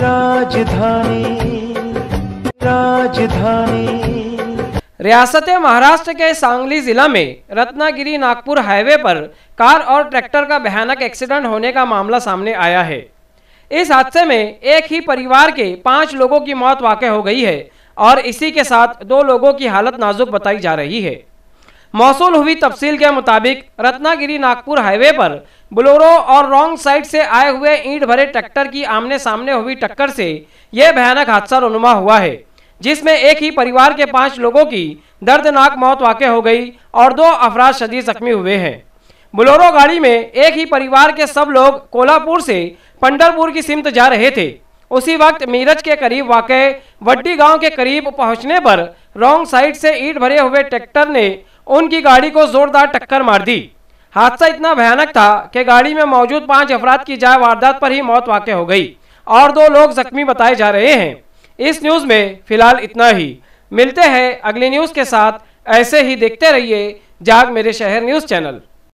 राजधानी राजधानी रियासत महाराष्ट्र के सांगली जिला में रत्नागिरी नागपुर हाईवे पर कार और ट्रैक्टर का भयानक एक्सीडेंट होने का मामला सामने आया है इस हादसे में एक ही परिवार के पांच लोगों की मौत वाक़ हो गई है और इसी के साथ दो लोगों की हालत नाजुक बताई जा रही है मौसू हुई तफसील के मुताबिक रत्नागिरी नागपुर हाईवे पर बुलोरो और रॉन्ग साइड से आए हुए ईंट भरे ट्रैक्टर की आमने सामने हुई टक्कर से यह भयानक हादसा रोनुमा हुआ है जिसमें एक ही परिवार के पांच लोगों की दर्दनाक मौत वाक़ हो गई और दो अफराज शदी जख्मी हुए हैं बोलोरो गाड़ी में एक ही परिवार के सब लोग कोल्हापुर से पंडरपुर की सिमत जा रहे थे उसी वक्त मीरज के करीब वाक़ वड्डी गांव के करीब पहुंचने पर रॉन्ग साइड से ईट भरे हुए ट्रैक्टर ने उनकी गाड़ी को ज़ोरदार टक्कर मार दी हादसा इतना भयानक था कि गाड़ी में मौजूद पांच अफराद की जाए वारदात पर ही मौत वाक़ हो गई और दो लोग जख्मी बताए जा रहे हैं इस न्यूज़ में फ़िलहाल इतना ही मिलते हैं अगली न्यूज़ के साथ ऐसे ही देखते रहिए जाग मेरे शहर न्यूज़ चैनल